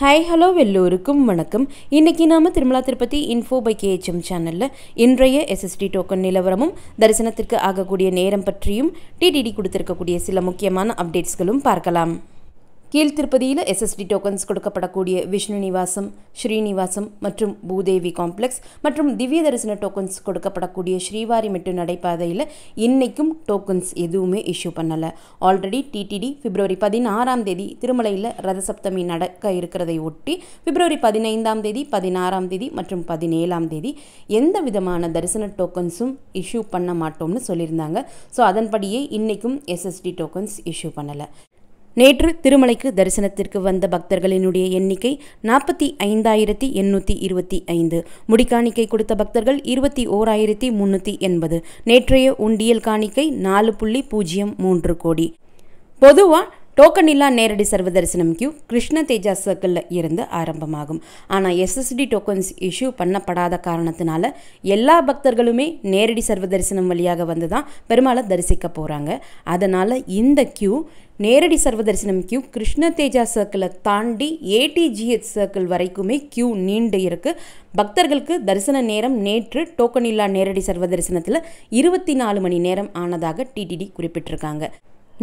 hi hello எல்லோருக்கும் வணக்கம் இன்றைக்கி நாம் Tirumala Tirupati info by KHM சேனலில் இன்றைய எஸ்எஸ்டி டோக்கன் நிலவரமும் தரிசனத்திற்கு ஆகக்கூடிய நேரம் பற்றியும் டிடிடி கொடுத்திருக்கக்கூடிய சில முக்கியமான அப்டேட்ஸ்களும் பார்க்கலாம் திருப்பதியில் எஸ்எஸ்டி டோக்கன்ஸ் கொடுக்கப்படக்கூடிய விஷ்ணு நிவாசம் ஸ்ரீநிவாசம் மற்றும் பூதேவி காம்ப்ளெக்ஸ் மற்றும் திவ்ய தரிசன டோக்கன்ஸ் கொடுக்கப்படக்கூடிய ஸ்ரீவாரி மெட்டு நடைபாதையில் இன்றைக்கும் டோக்கன்ஸ் எதுவுமே இஷ்யூ பண்ணலை ஆல்ரெடி டிடிடி பிப்ரவரி பதினாறாம் தேதி திருமலையில் ரதசப்தமி நடக்க இருக்கிறதை ஒட்டி பிப்ரவரி பதினைந்தாம் தேதி பதினாறாம் தேதி மற்றும் பதினேழாம் தேதி எந்த விதமான தரிசன டோக்கன்ஸும் இஷ்யூ பண்ண மாட்டோம்னு சொல்லியிருந்தாங்க ஸோ அதன்படியே இன்றைக்கும் எஸ்எஸ்டி டோக்கன்ஸ் இஷ்யூ பண்ணலை நேற்று திருமலைக்கு தரிசனத்திற்கு வந்த பக்தர்களினுடைய எண்ணிக்கை நாற்பத்தி ஐந்தாயிரத்தி எண்ணூற்றி இருபத்தி ஐந்து முடிக்காணிக்கை கொடுத்த பக்தர்கள் இருபத்தி ஓராயிரத்தி முன்னூற்றி எண்பது நேற்றைய உண்டியல் காணிக்கை நாலு புள்ளி பூஜ்ஜியம் மூன்று கோடி பொதுவாக டோக்கன் இல்லா நேரடி சர்வ தரிசனம் கியூ கிருஷ்ண தேஜா சர்க்கிளில் இருந்து ஆரம்பமாகும் ஆனால் எஸ்எஸ்டி டோக்கன்ஸ் இஷ்யூ பண்ணப்படாத காரணத்தினால எல்லா பக்தர்களுமே நேரடி சர்வ தரிசனம் வழியாக வந்து தான் பெருமாளை தரிசிக்க போகிறாங்க அதனால் இந்த கியூ நேரடி சர்வதரிசனம் கியூ கிருஷ்ண தேஜா சர்க்கிளை தாண்டி ஏடிஜிஹெச் சர்க்கிள் வரைக்குமே கியூ நீண்டு இருக்குது பக்தர்களுக்கு தரிசன நேரம் நேற்று டோக்கன் இல்லா நேரடி சர்வதரிசனத்தில் இருபத்தி நாலு மணி நேரம் ஆனதாக டிடிடி குறிப்பிட்டிருக்காங்க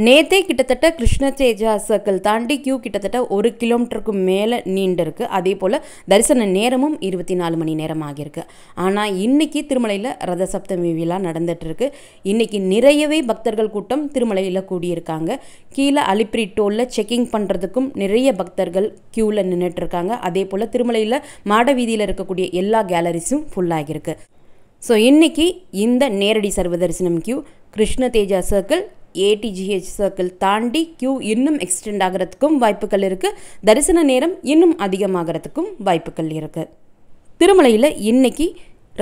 நேத்தே கிட்டத்தட்ட கிருஷ்ணதேஜா சர்க்கிள் தாண்டி கியூ கிட்டத்தட்ட ஒரு கிலோமீட்டருக்கு மேலே நீண்டிருக்கு அதே போல் தரிசன நேரமும் இருபத்தி நாலு மணி நேரம் ஆகியிருக்கு ஆனால் இன்றைக்கி திருமலையில் ரத சப்தமி விழா நடந்துகிட்ருக்கு இன்றைக்கி நிறையவே பக்தர்கள் கூட்டம் திருமலையில் கூடியிருக்காங்க கீழே அலிப்பிரி டோலில் செக்கிங் பண்ணுறதுக்கும் நிறைய பக்தர்கள் க்யூவில் நின்றுட்டுருக்காங்க அதே போல் திருமலையில் மாட வீதியில் இருக்கக்கூடிய எல்லா கேலரிஸும் ஃபுல்லாகியிருக்கு ஸோ இன்றைக்கி இந்த நேரடி சர்வதரிசனம் queue Krishna Teja circle ATGH circle தாண்டி கியூ இன்னும் எக்ஸ்டெண்ட் ஆகிறதுக்கும் வாய்ப்புகள் இருக்குது தரிசன நேரம் இன்னும் அதிகமாகிறதுக்கும் வாய்ப்புகள் இருக்குது திருமலையில் இன்றைக்கி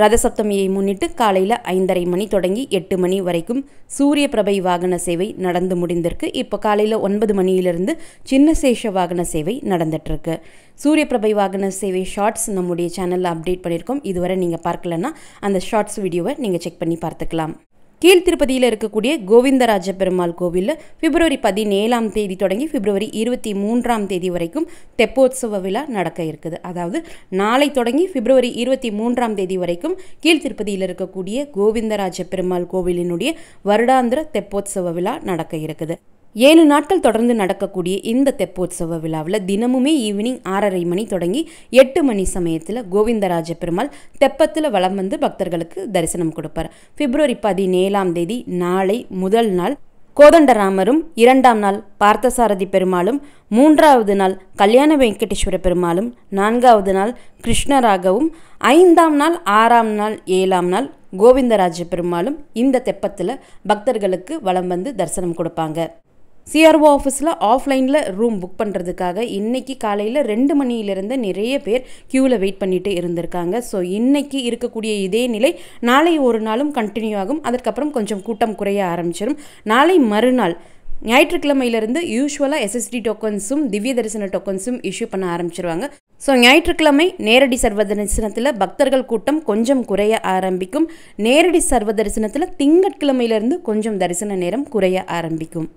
ரதசப்தமியை முன்னிட்டு காலையில் ஐந்தரை மணி தொடங்கி எட்டு மணி வரைக்கும் சூரிய பிரபை வாகன சேவை நடந்து முடிந்திருக்கு இப்போ காலையில் ஒன்பது மணியிலிருந்து சின்ன சேஷ வாகன சேவை நடந்துட்டுருக்கு சூரிய பிரபை வாகன சேவை ஷார்ட்ஸ் நம்முடைய சேனலில் அப்டேட் பண்ணியிருக்கோம் இதுவரை நீங்கள் பார்க்கலன்னா அந்த ஷார்ட்ஸ் வீடியோவை நீங்கள் செக் பண்ணி பார்த்துக்கலாம் கீழ்த்திருப்பதியில் இருக்கக்கூடிய கோவிந்தராஜ பெருமாள் கோவிலில் பிப்ரவரி பதினேழாம் தேதி தொடங்கி பிப்ரவரி இருபத்தி மூன்றாம் தேதி வரைக்கும் தெப்போத்சவ விழா நடக்க இருக்குது அதாவது நாளை தொடங்கி பிப்ரவரி இருபத்தி மூன்றாம் தேதி வரைக்கும் கீழ்த்திருப்பதியில் இருக்கக்கூடிய கோவிந்தராஜ பெருமாள் கோவிலினுடைய வருடாந்திர தெப்போத்சவ விழா நடக்க இருக்குது ஏழு நாட்கள் தொடர்ந்து நடக்கக்கூடிய இந்த தெப்போற்சவ விழாவில் தினமுமே ஈவினிங் ஆறரை மணி தொடங்கி எட்டு மணி சமயத்தில் கோவிந்தராஜ பெருமாள் தெப்பத்தில் வளம் வந்து பக்தர்களுக்கு தரிசனம் கொடுப்பார் பிப்ரவரி பதினேழாம் தேதி நாளை முதல் நாள் கோதண்டராமரும் இரண்டாம் நாள் பார்த்தசாரதி பெருமாளும் மூன்றாவது நாள் கல்யாண வெங்கடேஸ்வர பெருமாளும் நான்காவது நாள் கிருஷ்ணராகவும் ஐந்தாம் நாள் ஆறாம் நாள் ஏழாம் நாள் கோவிந்தராஜ பெருமாளும் இந்த தெப்பத்தில் பக்தர்களுக்கு வலம் வந்து தரிசனம் கொடுப்பாங்க சிஆர்ஓ ஆஃபீஸில் ஆஃப்லைனில் ரூம் புக் பண்ணுறதுக்காக இன்றைக்கி காலையில் ரெண்டு மணியிலிருந்து நிறைய பேர் க்யூவில் வெயிட் பண்ணிட்டு இருந்திருக்காங்க ஸோ இன்றைக்கி இருக்கக்கூடிய இதே நிலை நாளை ஒரு நாளும் கண்டினியூ ஆகும் அதுக்கப்புறம் கொஞ்சம் கூட்டம் குறைய ஆரம்பிச்சிடும் நாளை மறுநாள் ஞாயிற்றுக்கிழமையிலிருந்து யூஸ்வலாக எஸ்எஸ்டி டோக்கன்ஸும் திவ்ய தரிசன டோக்கன்ஸும் இஷ்யூ பண்ண ஆரம்பிச்சிருவாங்க ஸோ ஞாயிற்றுக்கிழமை நேரடி சர்வ தரிசனத்தில் பக்தர்கள் கூட்டம் கொஞ்சம் குறைய ஆரம்பிக்கும் நேரடி சர்வ தரிசனத்தில் திங்கட்கிழமையிலிருந்து கொஞ்சம் தரிசன நேரம் குறைய ஆரம்பிக்கும்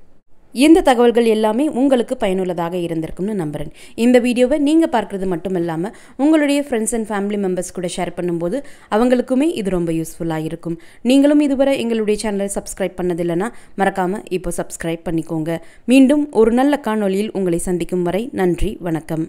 இந்த தகவல்கள் எல்லாமே உங்களுக்கு பயனுள்ளதாக இருந்திருக்கும்னு நம்புகிறேன் இந்த வீடியோவை நீங்கள் பார்க்குறது மட்டும் இல்லாமல் உங்களுடைய ஃப்ரெண்ட்ஸ் அண்ட் ஃபேமிலி மெம்பர்ஸ் கூட ஷேர் பண்ணும்போது அவங்களுக்குமே இது ரொம்ப யூஸ்ஃபுல்லாக இருக்கும் நீங்களும் இதுவரை எங்களுடைய சேனலை சப்ஸ்கிரைப் பண்ணதில்லைன்னா மறக்காமல் இப்போ சப்ஸ்கிரைப் பண்ணிக்கோங்க மீண்டும் ஒரு நல்ல காணொலியில் உங்களை சந்திக்கும் வரை நன்றி வணக்கம்